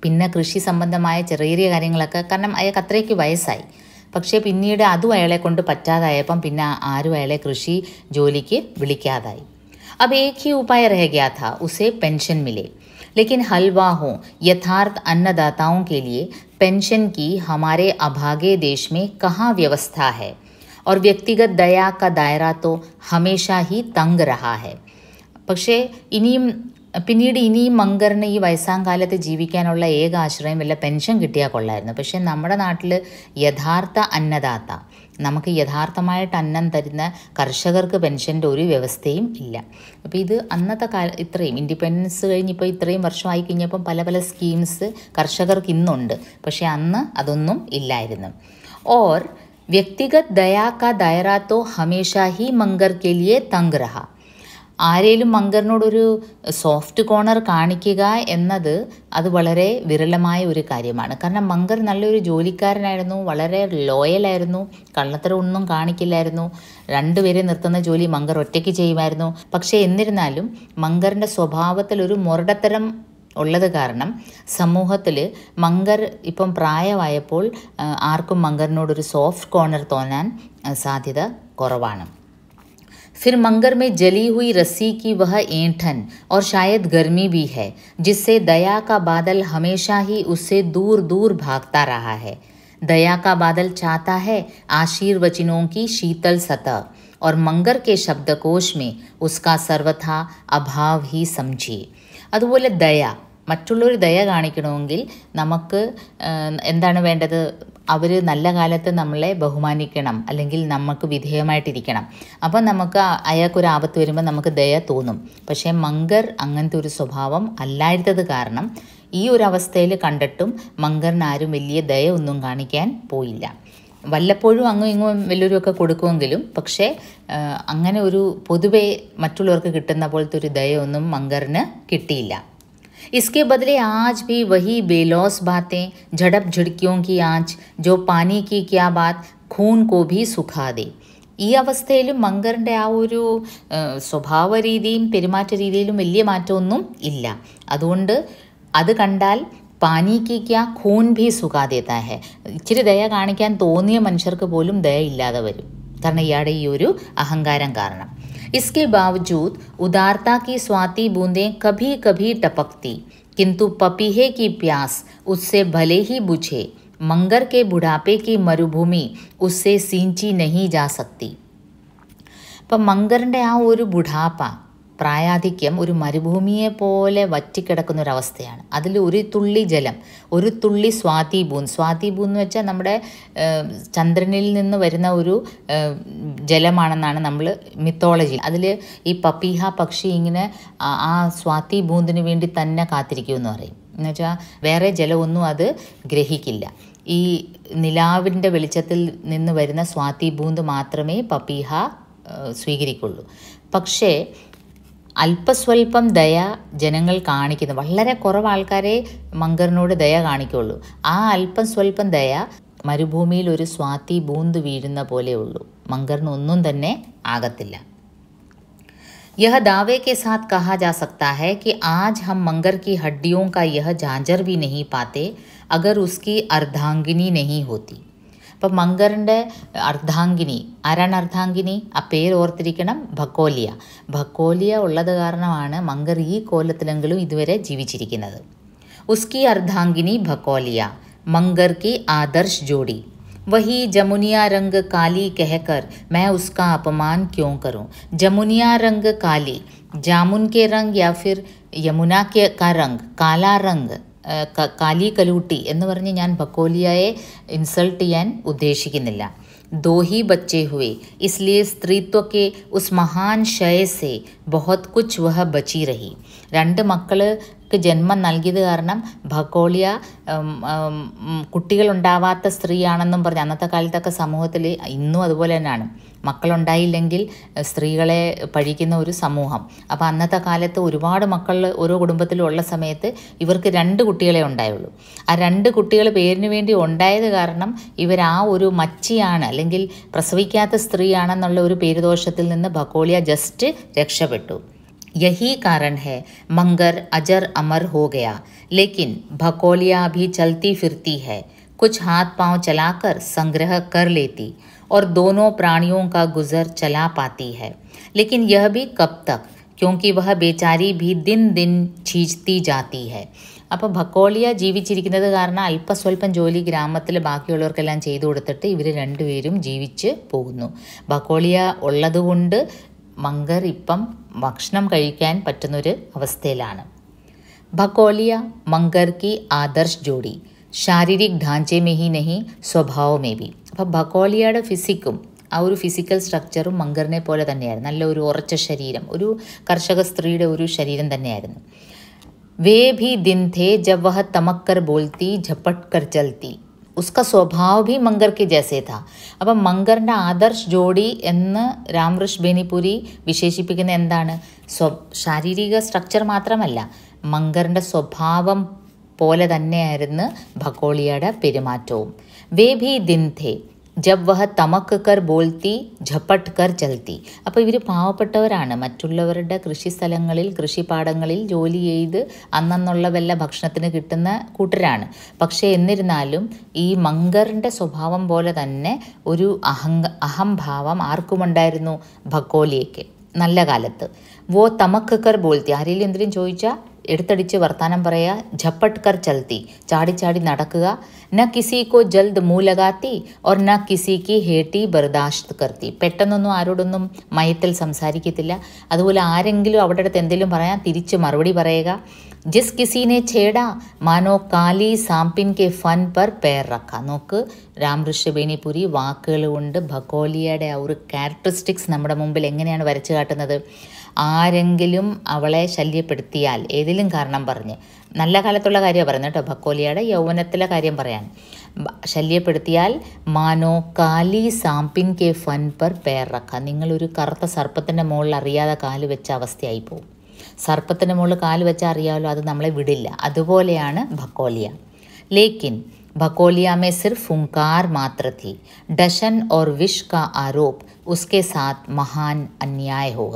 പിന്നെ കൃഷി സംബന്ധമായ ചെറിയ കാര്യങ്ങളൊക്കെ കാരണം അയാൾക്ക് അത്രയ്ക്ക് വയസ്സായി പക്ഷേ പിന്നീട് അതും അയാളെ കൊണ്ട് പറ്റാതായപ്പം പിന്നെ ആരും അയാളെ കൃഷി ജോലിക്ക് വിളിക്കാതായി अब एक ही उपाय रह गया था उसे पेंशन मिले लेकिन हलवा हो यथार्थ अन्नदाताओं के लिए पेंशन की हमारे अभागे देश में कहाँ व्यवस्था है और व्यक्तिगत दया का दायरा तो हमेशा ही तंग रहा है പക്ഷേ ഇനിയും പിന്നീട് ഇനിയും മങ്കറിന് ഈ വയസ്സാങ്കാലത്ത് ജീവിക്കാനുള്ള ഏക ആശ്രയം വല്ല പെൻഷൻ കിട്ടിയാൽ കൊള്ളായിരുന്നു പക്ഷേ നമ്മുടെ നാട്ടിൽ യഥാർത്ഥ അന്നദാത്ത നമുക്ക് യഥാർത്ഥമായിട്ട് അന്നം തരുന്ന കർഷകർക്ക് പെൻഷൻ്റെ ഒരു വ്യവസ്ഥയും ഇല്ല അപ്പോൾ ഇത് അന്നത്തെ കാല ഇത്രയും ഇൻഡിപെൻഡൻസ് കഴിഞ്ഞിപ്പോൾ ഇത്രയും വർഷമായി കഴിഞ്ഞപ്പം പല പല സ്കീംസ് കർഷകർക്ക് ഇന്നുണ്ട് പക്ഷേ അന്ന് അതൊന്നും ഇല്ലായിരുന്നു ഓർ व्यक्तिगत दया का दायरा तो हमेशा ही मंगर के लिए തങ് रहा ആരേലും മങ്കറിനോടൊരു സോഫ്റ്റ് കോർണർ കാണിക്കുക എന്നത് അത് വളരെ വിരളമായ ഒരു കാര്യമാണ് കാരണം മങ്കർ നല്ലൊരു ജോലിക്കാരനായിരുന്നു വളരെ ലോയലായിരുന്നു കള്ളത്തരമൊന്നും കാണിക്കില്ലായിരുന്നു രണ്ടുപേരെ നിർത്തുന്ന ജോലി മങ്കർ ഒറ്റയ്ക്ക് ചെയ്യുമായിരുന്നു പക്ഷേ എന്നിരുന്നാലും മങ്കറിൻ്റെ സ്വഭാവത്തിൽ ഒരു മുരടത്തരം ഉള്ളത് കാരണം സമൂഹത്തിൽ മങ്കർ ഇപ്പം പ്രായമായപ്പോൾ ആർക്കും മങ്കറിനോടൊരു സോഫ്റ്റ് കോർണർ തോന്നാൻ സാധ്യത കുറവാണ് फिर मंगर में जली हुई रस्सी की वह ऐंठन और शायद गर्मी भी है जिससे दया का बादल हमेशा ही उससे दूर दूर भागता रहा है दया का बादल चाहता है आशीर्वचनों की शीतल सतह और मंगर के शब्दकोश में उसका सर्वथा अभाव ही समझिए बोले दया മറ്റുള്ളവർ ദയ കാണിക്കണമെങ്കിൽ നമുക്ക് എന്താണ് വേണ്ടത് അവർ നല്ല കാലത്ത് നമ്മളെ ബഹുമാനിക്കണം അല്ലെങ്കിൽ നമുക്ക് വിധേയമായിട്ടിരിക്കണം അപ്പം നമുക്ക് അയാൾക്കൊരു ആപത്ത് വരുമ്പോൾ നമുക്ക് ദയ തോന്നും പക്ഷേ മങ്കർ അങ്ങനത്തെ ഒരു സ്വഭാവം അല്ലായിരുന്നത് കാരണം ഈ ഒരു അവസ്ഥയിൽ കണ്ടിട്ടും മങ്കറിന് ആരും വലിയ ദയ ഒന്നും കാണിക്കാൻ പോയില്ല വല്ലപ്പോഴും അങ്ങും ഇങ്ങും വലിയൊരുമൊക്കെ കൊടുക്കുമെങ്കിലും പക്ഷേ അങ്ങനെ ഒരു പൊതുവേ മറ്റുള്ളവർക്ക് കിട്ടുന്ന പോലത്തെ ഒരു ഒന്നും മങ്കറിന് കിട്ടിയില്ല इसके बदले आज भी वही बेलौस बातें झड़प झिड़कियों की आँच जो पानी की क्या बात खून को भी सुखा दे ഈ അവസ്ഥയിൽ മങ്കറിൻ്റെ ആ ഒരു സ്വഭാവ രീതിയും പെരുമാറ്റ രീതിയിലും വലിയ മാറ്റമൊന്നും ഇല്ല അതുകൊണ്ട് അത് കണ്ടാൽ പാനീക്കിക്ക ഖൂൻ ഭീ സുഖാദേത്ത ഹെ ഇച്ചിരി ദയ കാണിക്കാൻ തോന്നിയ മനുഷ്യർക്ക് പോലും ദയ ഇല്ലാതെ വരും കാരണം ഇയാളുടെ ഈ ഒരു അഹങ്കാരം കാരണം इसके बावजूद उदारता की स्वाति बूंदें कभी कभी टपकती किंतु पपीहे की प्यास उससे भले ही बुझे मंगर के बुढ़ापे की मरुभूमि उससे सींची नहीं जा सकती मंगर ने आ और बुढ़ापा പ്രായാധിക്യം ഒരു മരുഭൂമിയെ പോലെ വറ്റിക്കിടക്കുന്ന ഒരവസ്ഥയാണ് അതിൽ ഒരു തുള്ളി ജലം ഒരു തുള്ളി സ്വാതി ബൂൺ സ്വാതി ബൂൺ എന്ന് വെച്ചാൽ നമ്മുടെ ചന്ദ്രനിൽ നിന്ന് വരുന്ന ഒരു ജലമാണെന്നാണ് നമ്മൾ മിത്തോളജി അതിൽ ഈ പപ്പീഹ പക്ഷി ഇങ്ങനെ ആ സ്വാതി ബൂന്തിന് വേണ്ടി തന്നെ കാത്തിരിക്കുമെന്ന് പറയും എന്നുവെച്ചാൽ വേറെ ജലമൊന്നും അത് ഗ്രഹിക്കില്ല ഈ നിലാവിൻ്റെ വെളിച്ചത്തിൽ നിന്ന് വരുന്ന സ്വാതി ബൂന്ത് മാത്രമേ പപ്പീഹ സ്വീകരിക്കുള്ളൂ പക്ഷേ अलपस्वलपम दया जन का वाले कुरव आलका मंगरोड़ दया का आलपस्वलपम दया मरभूम स्वाति बूंद वीरपोले मंगरों आगत यह दावे के साथ कहा जा सकता है कि आज हम मंगर की हड्डियों का यह झांझर भी नहीं पाते अगर उसकी अर्धांगिनी नहीं होती അപ്പം മങ്കറിൻ്റെ അർദ്ധാംഗിനി ആരാണ് അർദ്ധാംഗിനി ആ പേര് ഓർത്തിരിക്കണം ഭക്കോലിയ ഭക്കോലിയ ഉള്ളത് കാരണമാണ് മങ്കർ ഈ കോലത്തിലെങ്കിലും ഇതുവരെ ജീവിച്ചിരിക്കുന്നത് ഉസ്കി അർദ്ധാംഗിനി ഭക്കോലിയ മങ്കർ കി ആദർശ് ജോഡി വഹി ജമുനിയ രംഗ് കാലി कहकर मैं उसका अपमान क्यों करूं? जमुनिया रंग काली जामुन के रंग या फिर यमुना के का रंग काला रंग കാലി കലൂട്ടി എന്ന് പറഞ്ഞ് ഞാൻ ബക്കോലിയയെ ഇൻസൾട്ട് ചെയ്യാൻ ഉദ്ദേശിക്കുന്നില്ല ദോഹി ബച്ചേ बच्चे हुए इसलिए ഉസ് മഹാൻ ഷയസെ ബഹത് കുച്ച് വഹ ബച്ചി റഹി രണ്ട് മക്കൾക്ക് ജന്മം നൽകിയത് കാരണം ഭഗോളിയ കുട്ടികളുണ്ടാവാത്ത സ്ത്രീയാണെന്നും പറഞ്ഞ് അന്നത്തെ കാലത്തൊക്കെ സമൂഹത്തിൽ ഇന്നും അതുപോലെ തന്നെയാണ് മക്കളുണ്ടായില്ലെങ്കിൽ സ്ത്രീകളെ പഴിക്കുന്ന ഒരു സമൂഹം അപ്പോൾ അന്നത്തെ കാലത്ത് ഒരുപാട് മക്കൾ ഓരോ കുടുംബത്തിലും ഉള്ള സമയത്ത് ഇവർക്ക് രണ്ട് കുട്ടികളെ ഉണ്ടായുള്ളൂ ആ രണ്ട് കുട്ടികൾ പേരിന് വേണ്ടി ഉണ്ടായത് കാരണം ഇവർ ആ ഒരു മച്ചിയാണ് അല്ലെങ്കിൽ പ്രസവിക്കാത്ത സ്ത്രീയാണെന്നുള്ള ഒരു പേരുദോഷത്തിൽ നിന്ന് ബക്കോളിയ ജസ്റ്റ് രക്ഷപ്പെട്ടു യഹി കാരൺ है मंगर അജർ അമർ हो गया लेकिन भकोलिया भी चलती फिरती है कुछ हाथ पांव चलाकर संग्रह कर लेती और दोनों प्राणियों का गुजर चला पाती है लेकिन यह भी कब तक क्योंकि वह बेचारी भी दिन दिन छींचती जाती है अब भकोलिया जीवच अलपस्वल जोली ग्राम बाकी इवर रुपुर जीवच भकोलिया मंगर भाँ पवस्थल भकोलिया मंगर की आदर्श जोड़ी शारीरिक ढांचे में ही नहीं स्वभाव में भी അപ്പോൾ ബഗോളിയയുടെ ഫിസിക്കും ആ ഒരു ഫിസിക്കൽ സ്ട്രക്ചറും മങ്കറിനെ പോലെ തന്നെയായിരുന്നു നല്ല ഒരു ഉറച്ച ശരീരം ഒരു കർഷക സ്ത്രീയുടെ ഒരു ശരീരം തന്നെയായിരുന്നു വേ ഭി ദിന്ധേ ജവഹ തമക്കർ ബോൽത്തി ഝപ്പട്ട് ചൽത്തി ഉസ്ക സ്വഭാവ ഭി മങ്കർക്ക് ജേസേ അപ്പം മങ്കറിൻ്റെ ആദർശ് ജോഡി എന്ന് രാംകൃഷ് ബേനിപുരി വിശേഷിപ്പിക്കുന്ന എന്താണ് സ്വ ശാരീരിക സ്ട്രക്ചർ മാത്രമല്ല മങ്കറിൻ്റെ സ്വഭാവം പോലെ തന്നെയായിരുന്നു ഭഗോളിയയുടെ പെരുമാറ്റവും वे भी दिन थे ജബ് വഹ തമക്കർ ബോൾത്തി ഝപ്പട്ട്കർ ചൽത്തി അപ്പോൾ ഇവർ പാവപ്പെട്ടവരാണ് മറ്റുള്ളവരുടെ കൃഷിസ്ഥലങ്ങളിൽ കൃഷിപ്പാടങ്ങളിൽ ജോലി ചെയ്ത് അന്നെന്നുള്ള വല്ല ഭക്ഷണത്തിന് കിട്ടുന്ന കൂട്ടരാണ് പക്ഷേ എന്നിരുന്നാലും ഈ മങ്കറിൻ്റെ സ്വഭാവം പോലെ തന്നെ ഒരു അഹങ്ക അഹംഭാവം ആർക്കുമുണ്ടായിരുന്നു ഭക്കോലിയയ്ക്ക് നല്ല കാലത്ത് വോ തമക്കർ ബോൾത്തി ആരെങ്കിലും എന്തെങ്കിലും ചോദിച്ചാൽ എടുത്തടിച്ച് വർത്താനം പറയുക ഝപ്പട്ട് കർ ചൽത്തി ചാടി നടക്കുക ന കിസി കോ ജൽദ് മൂലകാത്തി ഓർ ന കിസിക്ക് ഹേട്ടി ബർദാഷ്ത് കർത്തി പെട്ടെന്നൊന്നും ആരോടൊന്നും മയത്തിൽ സംസാരിക്കത്തില്ല അതുപോലെ ആരെങ്കിലും അവിടെ അടുത്ത് എന്തെങ്കിലും പറയാൻ തിരിച്ച് മറുപടി പറയുക ജിസ് കിസിനെ ഛേട മാനോ കാലി സാമ്പിൻ കെ ഫൻ പർ പേർ റക്ക നോക്ക് രാമകൃഷ്ണ ബേനിപുരി വാക്കുകൾ കൊണ്ട് ഭഗോലിയയുടെ ആ ഒരു ക്യാരക്ടറിസ്റ്റിക്സ് നമ്മുടെ മുമ്പിൽ എങ്ങനെയാണ് വരച്ച് കാട്ടുന്നത് ആരെങ്കിലും അവളെ ശല്യപ്പെടുത്തിയാൽ ഏതെങ്കിലും കാരണം പറഞ്ഞ് നല്ല കാലത്തുള്ള കാര്യമാണ് പറയുന്നത് കേട്ടോ ബക്കോലിയുടെ യൗവനത്തിലെ കാര്യം പറയാൻ ശല്യപ്പെടുത്തിയാൽ മാനോ കാലി സാമ്പിൻ കെ ഫൻ പെർ പേറക്ക നിങ്ങളൊരു കറുത്ത സർപ്പത്തിൻ്റെ മുകളിൽ അറിയാതെ കാല് വെച്ച അവസ്ഥയായി പോകും സർപ്പത്തിൻ്റെ മുകളിൽ കാല് വെച്ചാൽ അറിയാമല്ലോ അത് നമ്മളെ വിടില്ല അതുപോലെയാണ് ബക്കോലിയ ലേക്കിൻ भकोलिया में सिर्फ फुंकार मात्र थी डशन और विष का आरोप उसके साथ മഹാൻ അന്യായ ഹോക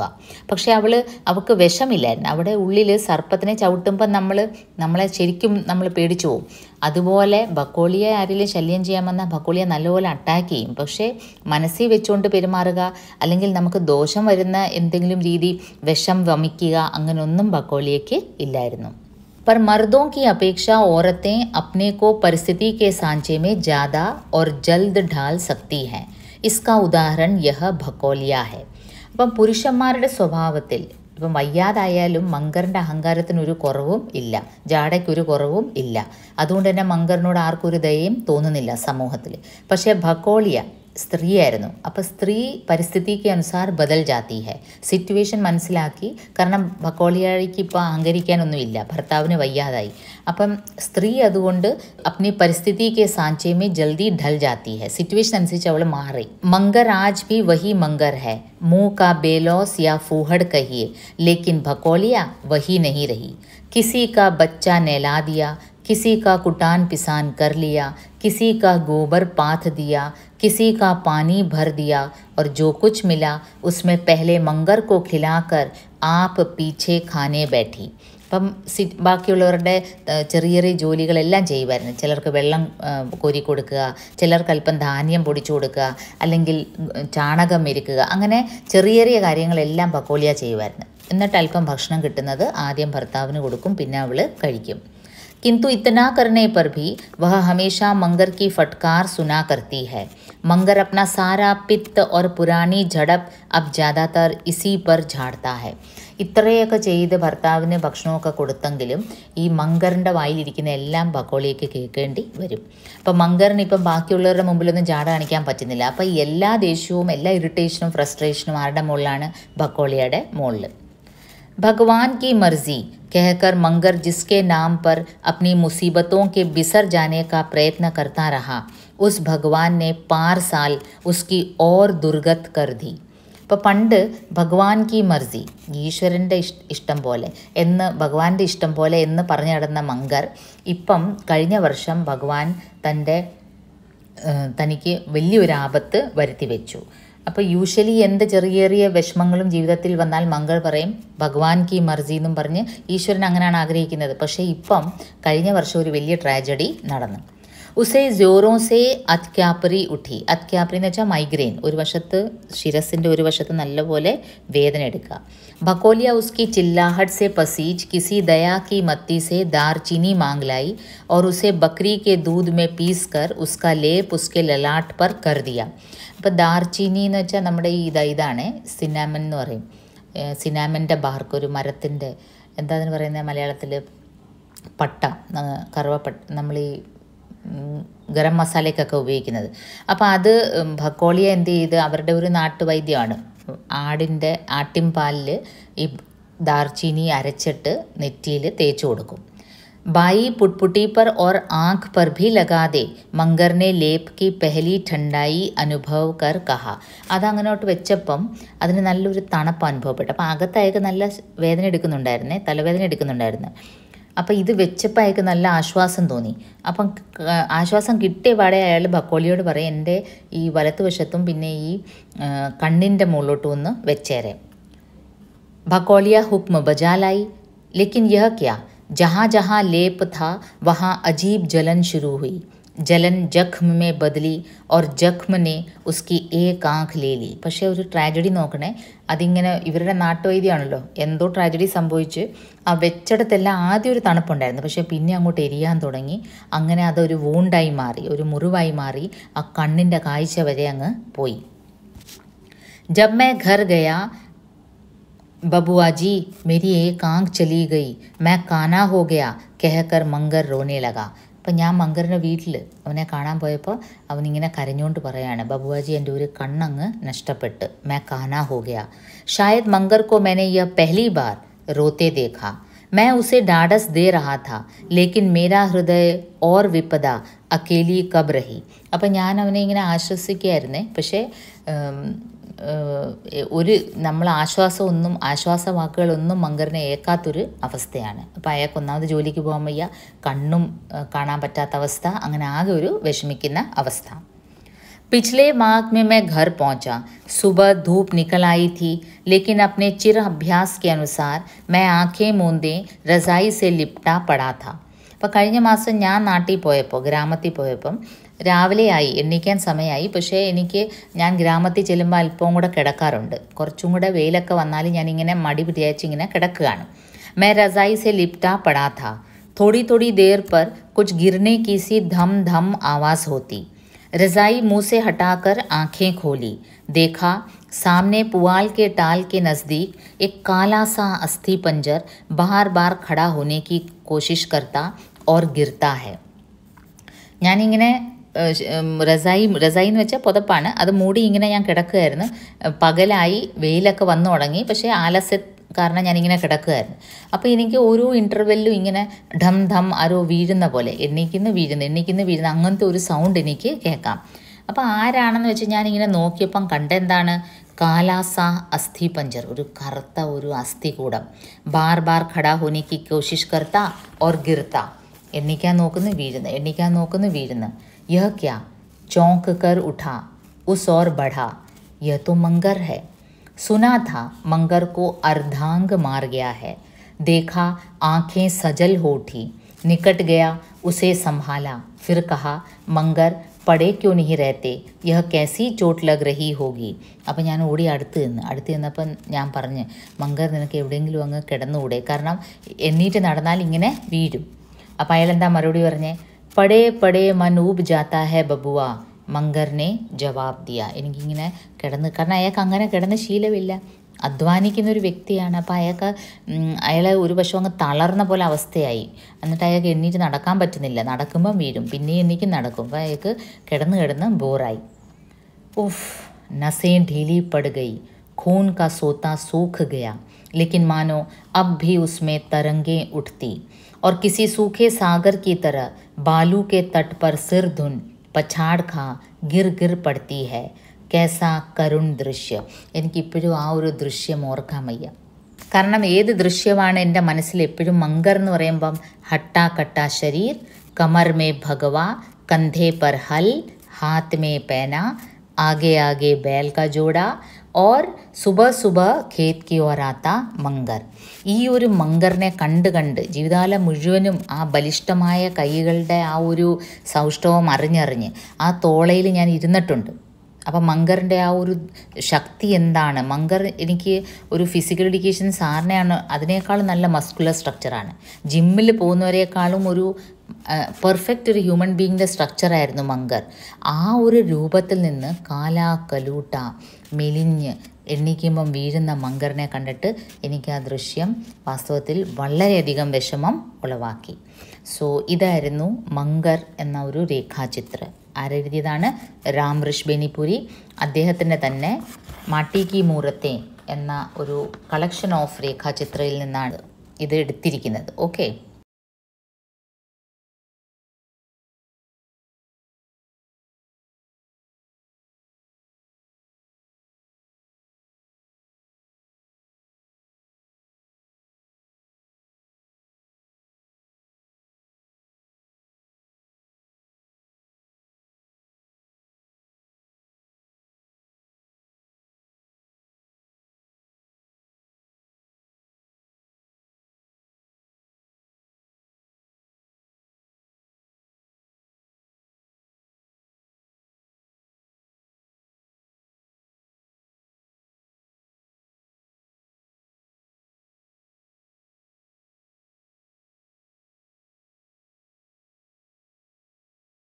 പക്ഷേ അവൾ അവൾക്ക് വിഷമില്ലായിരുന്നു അവിടെ ഉള്ളില് സർപ്പത്തിനെ ചവിട്ടുമ്പോൾ നമ്മൾ നമ്മളെ ശരിക്കും നമ്മൾ പേടിച്ചു പോകും അതുപോലെ ബക്കോളിയെ ആരെങ്കിലും ശല്യം ചെയ്യാമെന്ന ബക്കോളിയെ നല്ലപോലെ അറ്റാക്ക് ചെയ്യും പക്ഷേ മനസ്സിൽ വെച്ചുകൊണ്ട് പെരുമാറുക അല്ലെങ്കിൽ നമുക്ക് ദോഷം വരുന്ന എന്തെങ്കിലും രീതി വിഷം വമിക്കുക അങ്ങനെയൊന്നും ബക്കോളിയയ്ക്ക് ഇല്ലായിരുന്നു पर मर्दों की अपेक्षा औरतें अपने को परिस्थिति के सांचे में ज़्यादा और जल्द ढाल सकती हैं इसका उदाഹरण यह ഭക്കോലിയ है അപ്പം പുരുഷന്മാരുടെ സ്വഭാവത്തിൽ ഇപ്പം വയ്യാതായാലും മങ്കറിൻ്റെ അഹങ്കാരത്തിനൊരു കുറവും ഇല്ല ജാടയ്ക്കൊരു കുറവും ഇല്ല അതുകൊണ്ട് തന്നെ മങ്കറിനോട് ആർക്കൊരു ദയയും തോന്നുന്നില്ല സമൂഹത്തിൽ പക്ഷേ ഭക്കോളിയ स्त्री ആയിരുന്നു அப்ப स्त्री परिस्थिति के अनुसार बदल जाती है सिचुएशन मान SLAकी कारण बकोलियाకి పాంగరికనను మిల్ల భర్తవనే వయ్యాదాయి అപ്പം स्त्री ಅದೊಂಡ್ ಅಪ್ನಿ ಪರಿಸ್ಥಿತಿ ಕೇ ಸಾಂಚೇ ಮೇ ಜಲ್ದಿ ಢಲ್ ಜಾತಿ ಹೈ ಸಿಚುಯೇಷನ್ ಸಿ ಚವಳ ಮಾರೀ మంగరాజ్ బి వహి మంగర్ హే మూ కా బెల อส యా ఫోహడ్ కహయే లేకిన్ భకోలియా వహి నహీ రహీ kisi ka baccha nela diya kisi ka kutaan pisan kar liya किसी का गोबर पाथ दिया किसी का पानी भर दिया और जो कुछ मिला उसमें पहले मंगर को खिलाकर आप पीछे खाने बैठी അപ്പം സി ബാക്കിയുള്ളവരുടെ ചെറിയ ചെറിയ ജോലികളെല്ലാം ചെയ്യുമായിരുന്നു ചിലർക്ക് വെള്ളം കോരി കൊടുക്കുക ചിലർക്ക് അല്പം ധാന്യം പൊടിച്ചു കൊടുക്കുക അല്ലെങ്കിൽ ചാണകം മെരുക്കുക അങ്ങനെ ചെറിയ ചെറിയ കാര്യങ്ങളെല്ലാം പക്കോളിയ ചെയ്യുമായിരുന്നു എന്നിട്ട് അല്പം ഭക്ഷണം കിട്ടുന്നത് ആദ്യം ഭർത്താവിന് കൊടുക്കും പിന്നെ അവൾ കഴിക്കും किंतु इतना करने पर भी वह हमेशा मंगर की फटकार सुना करती है मंगर अपना सारा पित्त और पुरानी झड़प अब ज़्यादातर इसी पर झाड़ता है ഇത്രയൊക്കെ ചെയ്ത് ഭർത്താവിന് ഭക്ഷണമൊക്കെ കൊടുത്തെങ്കിലും ഈ മങ്കറിൻ്റെ വായിലിരിക്കുന്ന എല്ലാം ബക്കോളിയൊക്കെ കേൾക്കേണ്ടി വരും അപ്പം മങ്കറിന് ഇപ്പം ബാക്കിയുള്ളവരുടെ മുമ്പിലൊന്നും ചാട കാണിക്കാൻ പറ്റുന്നില്ല അപ്പം എല്ലാ ദേഷ്യവും എല്ലാ ഇറിറ്റേഷനും ഫ്രസ്ട്രേഷനും ആരുടെ മുകളിലാണ് ബക്കോളിയുടെ മുകളിൽ भगवान की मर्जी कहकर मंगर जिसके नाम पर अपनी मुसीबतों के बिसर जाने का प्रयत्न करता रहा उस भगवान ने पार साल उसकी और दुर्गत कर दी ഇപ്പോൾ പണ്ട് ഭഗവാൻ കി മർജി ഈശ്വരൻ്റെ ഇഷ്ടം പോലെ എന്ന് ഭഗവാന്റെ ഇഷ്ടം പോലെ എന്ന് പറഞ്ഞു നടന്ന മങ്കർ ഇപ്പം കഴിഞ്ഞ വർഷം ഭഗവാൻ തൻ്റെ തനിക്ക് വലിയൊരു ആപത്ത് വരുത്തി വെച്ചു അപ്പോൾ യൂഷ്വലി എന്ത് ചെറിയ ചെറിയ വിഷമങ്ങളും ജീവിതത്തിൽ വന്നാൽ മംഗൾ പറയും ഭഗവാൻ കി മർജി എന്നും പറഞ്ഞ് ഈശ്വരൻ അങ്ങനെയാണ് ആഗ്രഹിക്കുന്നത് പക്ഷേ ഇപ്പം കഴിഞ്ഞ വർഷം ഒരു വലിയ ട്രാജഡി നടന്നു ഉസൈ സേ അത്യാപ്രി ഉഠി അത്യാപ്രി എന്ന് വെച്ചാൽ മൈഗ്രെയിൻ ഒരു വശത്ത് ശിരസിൻ്റെ ഒരു വശത്ത് നല്ലപോലെ വേദന എടുക്കുക भकोलिया उसकी चिल्लाहट से पसीज किसी दया की मत्ती से दारचीनी मांग लाई और उसे बकरी के दूध में पीस कर उसका लेप उसके ललाट पर कर दिया അപ്പോൾ ദാർച്ചീനി എന്ന് വെച്ചാൽ നമ്മുടെ ഈ ഇതാ ഇതാണ് സിനാമൻ എന്ന് പറയും സിനാമൻ്റെ ബാർക്ക് ഒരു മരത്തിൻ്റെ എന്താ അതിന് പറയുന്നത് മലയാളത്തിൽ പട്ട കറുവപ്പട്ട നമ്മൾ ഈ ഗരം മസാലയ്ക്കൊക്കെ ഉപയോഗിക്കുന്നത് അപ്പോൾ അത് ഭക്കോളിയ എന്ത് ചെയ്ത് അവരുടെ ഒരു നാട്ടുവൈദ്യമാണ് ആടിൻ്റെ ആട്ടിൻപാലിൽ ഈ ദാർച്ചീനി അരച്ചിട്ട് നെറ്റിയിൽ തേച്ചു കൊടുക്കും ബായി पुटपुटी पर ഓർ आंख पर भी लगा മങ്കറിനെ ने लेप की पहली ठंडाई अनुभव कर कहा അതങ്ങനോട്ട് വെച്ചപ്പം അതിന് നല്ലൊരു തണുപ്പ് അനുഭവപ്പെട്ടു അപ്പം അകത്തായൊക്കെ നല്ല വേദന എടുക്കുന്നുണ്ടായിരുന്നേ തലവേദന എടുക്കുന്നുണ്ടായിരുന്നു അപ്പം ഇത് വെച്ചപ്പോൾ അയാൾക്ക് നല്ല ആശ്വാസം തോന്നി അപ്പം ആശ്വാസം കിട്ടിയ പാടെ അയാൾ ബക്കോളിയോട് പറയും എൻ്റെ ഈ വലത്ത് വശത്തും പിന്നെ ഈ കണ്ണിൻ്റെ മുകളിലോട്ടും ഒന്ന് വെച്ചേരെ ബക്കോളിയ ഹുക്മ ബജാലായി ലേക്കിൻ യഹ ക്യാ ജഹാ ജഹാ ലേപ്പ് താ വഹാ അജീബ് ജലൻ ശുരു ഹുയി ജലൻ ജഖ്മെ ബദലി ഓർ ജഖ്മനെ ഉസ്കി ഏക് ആഖ് ലേലി പക്ഷേ ഒരു ട്രാജഡി നോക്കണേ അതിങ്ങനെ ഇവരുടെ നാട്ടുവൈദ്യമാണല്ലോ എന്തോ ട്രാജഡി സംഭവിച്ച് ആ വെച്ചിടത്തെല്ലാം ആദ്യം ഒരു തണുപ്പുണ്ടായിരുന്നു പക്ഷേ പിന്നെ അങ്ങോട്ട് എരിയാൻ തുടങ്ങി അങ്ങനെ അതൊരു വൂണ്ടായി മാറി ഒരു മുറിവായി മാറി ആ കണ്ണിൻ്റെ കാഴ്ച വരെ അങ്ങ് പോയി ജബ് മേ ഘർ ഗയാ बबुआ जी मेरी एक आंख चली गई मैं काना हो गया कहकर मंगर रोने लगा അപ്പം ഞാൻ മങ്കറിൻ്റെ വീട്ടിൽ അവനെ കാണാൻ പോയപ്പോൾ അവനിങ്ങനെ കരഞ്ഞുകൊണ്ട് പറയാണ് ബബുവാജി എൻ്റെ ഒരു കണ്ണങ്ങ് നഷ്ടപ്പെട്ട് മേ കാനാ ഹോ ഗയ ഷായത് മങ്കർ കോ മേനെ യ പെഹ്ലി ബാർ रोते देखा मैं उसे डाडस दे रहा था लेकिन मेरा ഹൃദയ ഓർ വിപദ അക്കേലി കബ് റഹി അപ്പം ഞാൻ അവനെ ഇങ്ങനെ ആശ്വസിക്കുകയായിരുന്നേ പക്ഷേ ഒരു നമ്മൾ ആശ്വാസമൊന്നും വാക്കുകളൊന്നും മങ്കറിനെ ഏക്കാത്തൊരു അവസ്ഥയാണ് അപ്പോൾ അയാൾക്ക് ഒന്നാമത് ജോലിക്ക് പോകാൻ വയ്യ കണ്ണും കാണാൻ പറ്റാത്ത അവസ്ഥ അങ്ങനെ ആകെ ഒരു വിഷമിക്കുന്ന അവസ്ഥ पिछले माह ഘർ പോച്ച സുബ ധൂപ് सुबह धूप निकल आई थी लेकिन अपने चिर अभ्यास के अनुसार मैं आंखें मूंदे रजाई से लिपटा पड़ा था അപ്പോൾ കഴിഞ്ഞ മാസം ഞാൻ നാട്ടിൽ പോയപ്പോൾ ഗ്രാമത്തിൽ പോയപ്പം రావలేయై ఎన్నికన్ సమయై pues ఏనికి నన్ గ్రామతి చెలుమ అల్పం కూడా కడకారుండి కొర్చూం కూడా వేలక వనాలి నేను ఇగనే మడిబిడియాచి ఇగనే కడకుగాను మే రజాయి సే లిప్టా పడా తా తోడి తోడి దేర్ పర్ కుచ్ గిర్నే కీ సి ధమ్ ధమ్ ఆవాస్ హోతీ రజాయి మూ సే హటాకర్ ఆంఖే ఖోలీ దేఖా సామ్నే పువాల్ కే తాల్ కే నజ్దీ ఏ కాలా సా అస్తి పంజర్ బహార్ బార్ ఖడా హోనే కీ కోషిష్ కర్తా ఔర్ గిర్తా హై నన్ ఇగనే റസായി റസായി എന്ന് വെച്ചാൽ പുതപ്പാണ് അത് മൂടി ഇങ്ങനെ ഞാൻ കിടക്കുകയായിരുന്നു പകലായി വെയിലൊക്കെ വന്നു തുടങ്ങി പക്ഷേ ആലസ്യ കാരണം ഞാനിങ്ങനെ കിടക്കുകയായിരുന്നു അപ്പോൾ എനിക്ക് ഓരോ ഇൻ്റർവെല്ലും ഇങ്ങനെ ഢം ധം ആരോ വീഴുന്ന പോലെ എണ്ണിക്കുന്ന വീഴുന്ന എണ്ണിക്കുന്ന വീഴുന്ന അങ്ങനത്തെ ഒരു സൗണ്ട് എനിക്ക് കേൾക്കാം അപ്പോൾ ആരാണെന്ന് വെച്ച് ഞാനിങ്ങനെ നോക്കിയപ്പം കണ്ടെന്താണ് കാലാസ അസ്ഥി പഞ്ചർ ഒരു കറുത്ത ഒരു അസ്ഥികൂടം ബാർ ബാർ ഖടാ ഹോനിക്ക് കോശിഷ് കർത്ത ഓർ ഗിർത്ത എണ്ണിക്കാൻ നോക്കുന്നു വീഴുന്നു എണ്ണിക്കാൻ നോക്കുന്നു വീഴുന്നു यह क्या चौंक कर उठा उस और बढ़ा यह तो मंगर है सुना था मंगर को अर्धांग मार गया है देखा आंखें सजल हो उठी निकट गया उसे संभाला फिर कहा मंगर पड़े क्यों नहीं रहते यह कैसी चोट लग रही होगी अब या ओडी अड़ती अड़ती या पर मंगर निवड़े अगर कड़ू कमीटे वीरू अब अलग मरुड़ी पर പടേ പടേ മനൂപ് ജാത്താ ഹെ ബബുവ മങ്കറിനെ ജവാബ് ദിയ എനിക്കിങ്ങനെ കിടന്ന് കാരണം അയാൾക്ക് അങ്ങനെ കിടന്ന് ശീലമില്ല അധ്വാനിക്കുന്ന ഒരു വ്യക്തിയാണ് അപ്പം അയാൾക്ക് അയാളെ ഒരു പക്ഷേ അങ്ങ് തളർന്ന പോലെ അവസ്ഥയായി എന്നിട്ട് അയാൾക്ക് എണ്ണീറ്റ് നടക്കാൻ പറ്റുന്നില്ല നടക്കുമ്പം വീഴും പിന്നെ എണ്ണീക്ക് നടക്കും അപ്പോൾ അയാൾക്ക് കിടന്ന് കിടന്ന് ബോറായി ഉഫ് നസേൻ ഢീലി പടുകൈ गई खून സോത്ത सोता ഗയാ ലിക്കിൻ മാനോ അബ് अब ഉസ്മേ തരംഗേ तरंगें और किसी सूखे सागर की तरह बालू के तट पर सिर धुन पछाड़ खा गिर गिर पड़ती है कैसा करुण दृश्य एनिपड़ आ और दृश्य ओर्कमय कम दृश्यवान ए मनसलैपुर मंगर हट्टा कट्टा शरीर कमर में भगवा कंधे पर हल हाथ में पैना आगे आगे बैल का जोड़ा और സുബ സുബഹ ഖേത് കി ഓരാത്ത മങ്കർ ഈ ഒരു മങ്കറിനെ കണ്ട് കണ്ട് ജീവിതകാലം മുഴുവനും ആ ബലിഷ്ഠമായ കൈകളുടെ ആ ഒരു സൗഷ്ഠവം അറിഞ്ഞറിഞ്ഞ് ആ തോളയിൽ ഞാൻ ഇരുന്നിട്ടുണ്ട് അപ്പം മങ്കറിൻ്റെ ആ ഒരു ശക്തി എന്താണ് മങ്കർ എനിക്ക് ഒരു ഫിസിക്കൽ എഡ്യൂക്കേഷൻ സാറിനെയാണ് അതിനേക്കാളും നല്ല മസ്കുലർ സ്ട്രക്ചറാണ് ജിമ്മിൽ പോകുന്നവരെക്കാളും ഒരു പെർഫെക്റ്റ് ഒരു ഹ്യൂമൻ ബീയിങ്ങിൻ്റെ സ്ട്രക്ചറായിരുന്നു മങ്കർ ആ ഒരു രൂപത്തിൽ നിന്ന് കാലാ മെലിഞ്ഞ് എണ്ണിക്കുമ്പം വീഴുന്ന മങ്കറിനെ കണ്ടിട്ട് എനിക്ക് ആ ദൃശ്യം വാസ്തവത്തിൽ വളരെയധികം വിഷമം ഉളവാക്കി സോ ഇതായിരുന്നു മങ്കർ എന്ന ഒരു രേഖാചിത്ര ആരെഴുതിയതാണ് രാംറിഷ് ബെനിപുരി അദ്ദേഹത്തിൻ്റെ തന്നെ മാട്ടിക്കി മൂറത്തെ എന്ന ഒരു കളക്ഷൻ ഓഫ് രേഖാചിത്രയിൽ നിന്നാണ് ഇത് എടുത്തിരിക്കുന്നത് ഓക്കെ